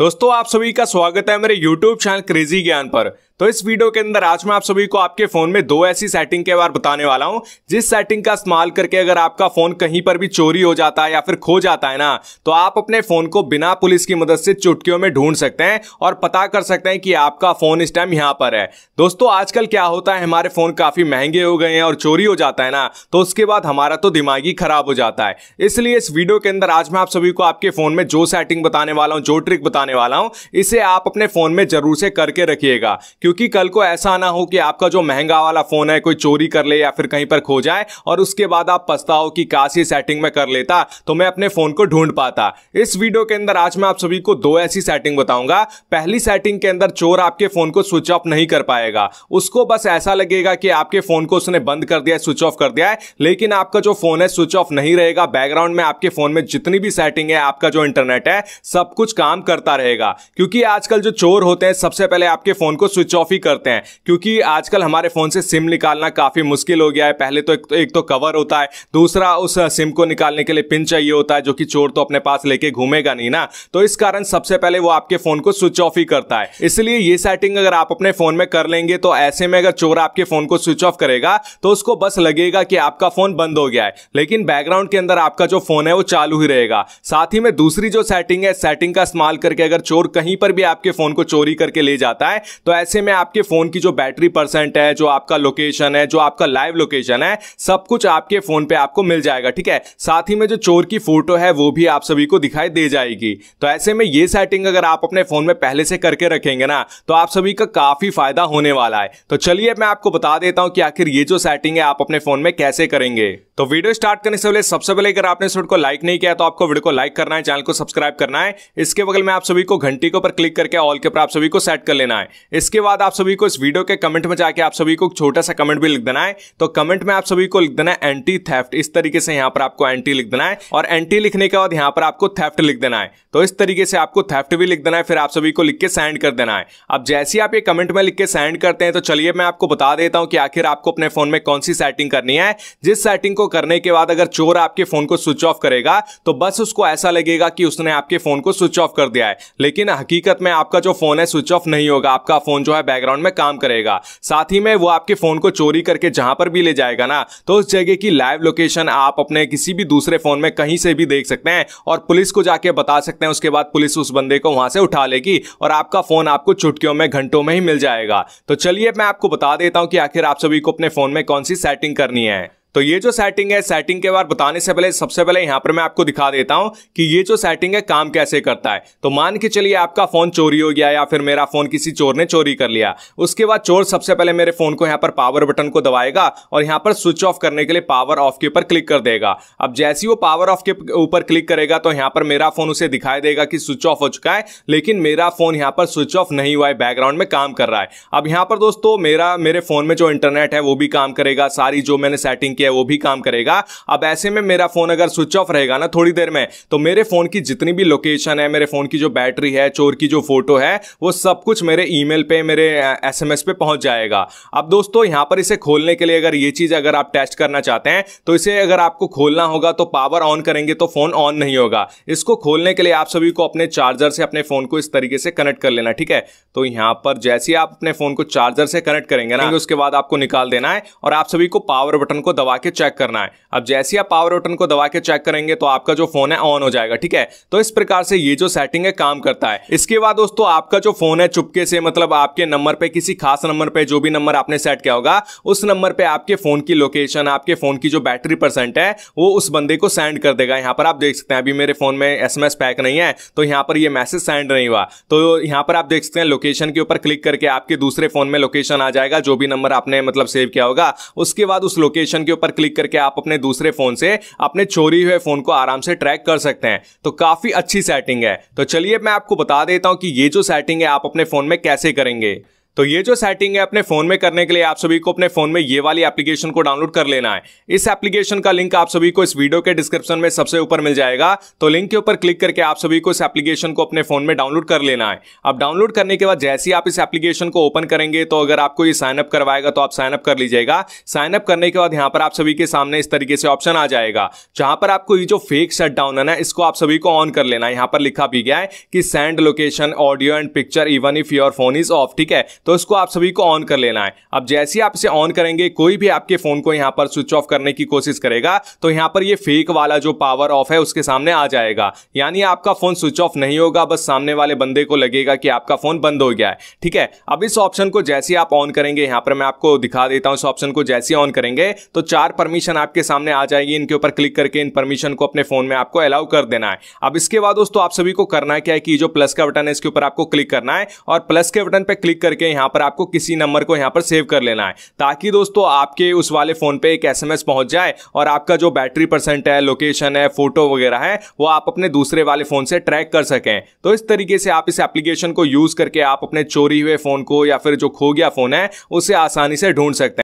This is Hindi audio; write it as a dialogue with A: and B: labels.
A: दोस्तों आप सभी का स्वागत है मेरे YouTube चैनल क्रेजी ज्ञान पर तो इस वीडियो के अंदर आज मैं आप सभी को आपके फोन में दो ऐसी सेटिंग के बारे बताने वाला हूं जिस सेटिंग का इस्तेमाल करके अगर आपका फोन कहीं पर भी चोरी हो जाता है या फिर खो जाता है ना तो आप अपने फोन को बिना पुलिस की मदद से चुटकियों में ढूंढ सकते हैं और पता कर सकते हैं कि आपका फोन इस टाइम यहां पर है दोस्तों आजकल क्या होता है हमारे फोन काफी महंगे हो गए हैं और चोरी हो जाता है ना तो उसके बाद हमारा तो दिमाग ही खराब हो जाता है इसलिए इस वीडियो के अंदर आज मैं आप सभी को आपके फोन में जो सेटिंग बताने वाला हूँ जो ट्रिक बताने वाला हूँ इसे आप अपने फोन में जरूर से करके रखिएगा क्योंकि क्योंकि कल को ऐसा ना हो कि आपका जो महंगा वाला फ़ोन है कोई चोरी कर ले या फिर कहीं पर खो जाए और उसके बाद आप पछताओ कि काश ये सेटिंग में कर लेता तो मैं अपने फ़ोन को ढूंढ पाता इस वीडियो के अंदर आज मैं आप सभी को दो ऐसी सेटिंग बताऊंगा पहली सेटिंग के अंदर चोर आपके फ़ोन को स्विच ऑफ नहीं कर पाएगा उसको बस ऐसा लगेगा कि आपके फ़ोन को उसने बंद कर दिया स्विच ऑफ कर दिया है लेकिन आपका जो फ़ोन है स्विच ऑफ नहीं रहेगा बैकग्राउंड में आपके फ़ोन में जितनी भी सेटिंग है आपका जो इंटरनेट है सब कुछ काम करता रहेगा क्योंकि आजकल जो चोर होते हैं सबसे पहले आपके फ़ोन को स्विच ऑफ ऑफ ही करते हैं क्योंकि आजकल हमारे फ़ोन से सिम निकालना काफ़ी मुश्किल हो गया है पहले तो एक, तो एक तो कवर होता है दूसरा उस सिम को निकालने के लिए पिन चाहिए होता है जो कि चोर तो अपने पास लेके घूमेगा नहीं ना तो इस कारण सबसे पहले वो आपके फ़ोन को स्विच ऑफ ही करता है इसलिए ये सेटिंग अगर आप अपने फ़ोन में कर लेंगे तो ऐसे में अगर चोर आपके फ़ोन को स्विच ऑफ करेगा तो उसको बस लगेगा कि आपका फ़ोन बंद हो गया है लेकिन बैकग्राउंड के अंदर आपका जो फ़ोन है वो चालू ही रहेगा साथ ही में दूसरी जो सेटिंग है सेटिंग का इस्तेमाल करके अगर चोर कहीं पर भी आपके फ़ोन को चोरी करके ले जाता है तो ऐसे में में आपके फोन की जो बैटरी परसेंट है जो आपका लोकेशन है जो आपका लाइव लोकेशन है सब कुछ आपके फोन पे आपको मिल जाएगा ठीक है साथ ही में जो चोर की फोटो है वो भी आप सभी को दिखाई दे जाएगी तो ऐसे में ये सेटिंग अगर आप अपने फोन में पहले से करके रखेंगे ना तो आप सभी का काफी फायदा होने वाला है तो चलिए मैं आपको बता देता हूं कि आखिर ये जो सेटिंग है आप अपने फोन में कैसे करेंगे तो वीडियो स्टार्ट करने से पहले सबसे पहले अगर आपने को लाइक नहीं किया तो आपको वीडियो को लाइक करना है चैनल को सब्सक्राइब करना है इसके बगल में आप सभी को घंटी को पर क्लिक करके ऑल के पर आप सभी को सेट कर लेना है इसके बाद बाद आप सभी को इस वीडियो के कमेंट में जाके आप सभी को छोटा सा कमेंट भी लिख देना है तो कमेंट में आप सभी को लिख देना है एंटी थेफ्ट इस तरीके से यहाँ पर आपको एंटी लिख देना है और एंटी लिखने के बाद यहाँ पर आपको थेफ्ट लिख देना है तो इस तरीके से आपको थेफ्ट भी लिख देना है फिर आप सभी को लिख के सेंड कर देना है अब जैसे ही आप ये कमेंट में लिख के सेंड करते हैं तो चलिए मैं आपको बता देता हूँ कि आखिर आपको अपने फोन में कौन सी सेटिंग करनी है जिस सेटिंग को करने के बाद अगर चोर आपके फोन को स्विच ऑफ करेगा तो बस उसको ऐसा लगेगा कि उसने आपके फोन को स्विच ऑफ कर दिया है लेकिन हकीकत में आपका जो फोन है स्विच ऑफ नहीं होगा आपका फोन जो है है बैकग्राउंड में काम करेगा साथ ही में वो आपके फोन को चोरी करके जहां पर भी ले जाएगा ना तो उस जगह की लाइव लोकेशन आप अपने किसी भी दूसरे फोन में कहीं से भी देख सकते हैं और पुलिस को जाके बता सकते हैं उसके बाद पुलिस उस बंदे को वहां से उठा लेगी और आपका फोन आपको चुटकियों में घंटों में ही मिल जाएगा तो चलिए मैं आपको बता देता हूं कि आखिर आप सभी को अपने फोन में कौन सी सेटिंग करनी है तो ये जो सेटिंग है सेटिंग के बाद बताने से पहले सबसे पहले यहां पर मैं आपको दिखा देता हूं कि ये जो सेटिंग है काम कैसे करता है तो मान के चलिए आपका फोन चोरी हो गया या फिर मेरा फोन किसी चोर ने चोरी कर लिया उसके बाद चोर सबसे पहले मेरे फोन को यहाँ पर पावर बटन को दबाएगा और यहाँ पर स्विच ऑफ करने के लिए पावर ऑफ के ऊपर क्लिक कर देगा अब जैसी वो पावर ऑफ के ऊपर क्लिक करेगा तो यहां पर मेरा फोन उसे दिखाई देगा कि स्विच ऑफ हो चुका है लेकिन मेरा फोन यहाँ पर स्विच ऑफ नहीं हुआ है बैकग्राउंड में काम कर रहा है अब यहाँ पर दोस्तों मेरा मेरे फोन में जो इंटरनेट है वो भी काम करेगा सारी जो मैंने सेटिंग किया है वो भी काम करेगा अब ऐसे में मेरा फोन अगर स्विच ऑफ रहेगा ना थोड़ी देर में तो मेरे फोन की जितनी भी लोकेशन है मेरे फोन की जो बैटरी है चोर की जो फोटो है वो सब कुछ मेरे ईमेल पे मेरे एसएमएस पे पहुंच जाएगा अब दोस्तों यहाँ पर इसे खोलने के लिए अगर ये चीज अगर आप टेस्ट करना चाहते हैं तो इसे अगर आपको खोलना होगा तो पावर ऑन करेंगे तो फोन ऑन नहीं होगा इसको खोलने के लिए आप सभी को अपने चार्जर से अपने फोन को इस तरीके से कनेक्ट कर लेना ठीक है तो यहां पर जैसे आप अपने फोन को चार्जर से कनेक्ट करेंगे ना उसके बाद आपको निकाल देना है और आप सभी को पावर बटन को दबा दबा के चेक करना है अब जैसे ही आप पावर बटन को दबा के चेक करेंगे तो आपका जो फोन है ऑन हो जाएगा ठीक है तो इस प्रकार से ये जो सेटिंग है काम करता है इसके बाद दोस्तों आपका जो फोन है चुपके से मतलब आपके नंबर पे किसी खास नंबर पे जो भी नंबर आपने सेट किया होगा उस नंबर पे आपके फोन की लोकेशन आपके फोन की जो बैटरी परसेंट है वो उस बंदे को सेंड कर देगा यहाँ पर आप देख सकते हैं अभी मेरे फोन में एसएमएस पैक नहीं है तो यहाँ पर ये मैसेज सेंड नहीं हुआ तो यहाँ पर आप देख सकते हैं लोकेशन के ऊपर क्लिक करके आपके दूसरे फोन में लोकेशन आ जाएगा जो भी नंबर आपने मतलब सेव किया होगा उसके बाद उस लोकेशन के पर क्लिक करके आप अपने दूसरे फोन से अपने चोरी हुए फोन को आराम से ट्रैक कर सकते हैं तो काफी अच्छी सेटिंग है तो चलिए मैं आपको बता देता हूं कि ये जो सेटिंग है आप अपने फोन में कैसे करेंगे तो ये जो सेटिंग है अपने फोन में करने के लिए आप सभी को अपने फोन में ये वाली एप्लीकेशन को डाउनलोड कर लेना है इस एप्लीकेशन का लिंक आप सभी को इस वीडियो के डिस्क्रिप्शन में सबसे ऊपर मिल जाएगा तो लिंक के ऊपर क्लिक करके आप सभी को इस एप्लीकेशन को अपने फोन में डाउनलोड कर लेना है अब डाउनलोड करने के बाद जैसे ही आप इस एप्लीकेशन को ओपन करेंगे तो अगर आपको ये साइनअप करवाएगा तो आप साइनअप कर लीजिएगा साइनअप करने के बाद यहाँ पर आप सभी के सामने इस तरीके से ऑप्शन आ जाएगा जहां पर आपको ये जो फेक शट डाउन है ना इसको आप सभी को ऑन कर लेना है यहाँ पर लिखा भी गया है कि send location audio and picture even if your phone is off ठीक है तो इसको आप सभी को ऑन कर लेना है अब जैसे ही आप इसे ऑन करेंगे कोई भी आपके फोन को यहां पर स्विच ऑफ करने की कोशिश करेगा तो यहां पर ये फेक वाला जो पावर ऑफ है उसके सामने आ जाएगा यानी आपका फोन स्विच ऑफ नहीं होगा बस सामने वाले बंदे को लगेगा कि आपका फोन बंद हो गया है ठीक है अब इस ऑप्शन को जैसे आप ऑन करेंगे यहां पर मैं आपको दिखा देता हूं इस ऑप्शन को जैसे ऑन करेंगे तो चार परमिशन आपके सामने आ जाएगी इनके ऊपर क्लिक करके इन परमिशन को अपने फोन में आपको अलाउ कर देना है अब इसके बाद दोस्तों आप सभी को करना क्या है कि जो प्लस का बटन है इसके ऊपर आपको क्लिक करना है और प्लस के बटन पर क्लिक करके यहाँ पर आपको किसी नंबर को यहाँ पर सेव कर लेना है ताकि दोस्तों आपके उस वाले फ़ोन पे एक एसएमएस पहुँच जाए और आपका जो बैटरी परसेंट है लोकेशन है फोटो वगैरह है वो आप अपने दूसरे वाले फ़ोन से ट्रैक कर सकें तो इस तरीके से आप इस एप्लीकेशन को यूज़ करके आप अपने चोरी हुए फ़ोन को या फिर जो खो गया फ़ोन है उसे आसानी से ढूंढ सकते हैं